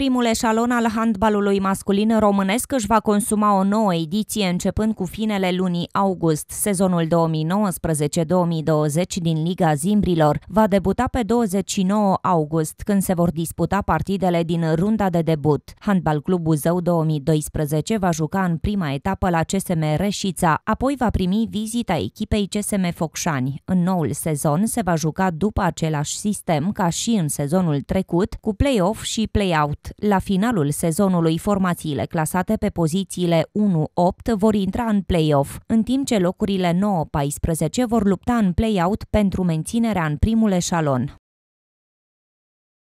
primul eșalon al handbalului masculin românesc își va consuma o nouă ediție începând cu finele lunii august. Sezonul 2019-2020 din Liga Zimbrilor va debuta pe 29 august, când se vor disputa partidele din runda de debut. Handbal Clubul Zău 2012 va juca în prima etapă la CSM Reșița, apoi va primi vizita echipei CSM Focșani. În noul sezon se va juca după același sistem ca și în sezonul trecut, cu play-off și play-out la finalul sezonului formațiile clasate pe pozițiile 1-8 vor intra în play-off, în timp ce locurile 9-14 vor lupta în play-out pentru menținerea în primul eșalon.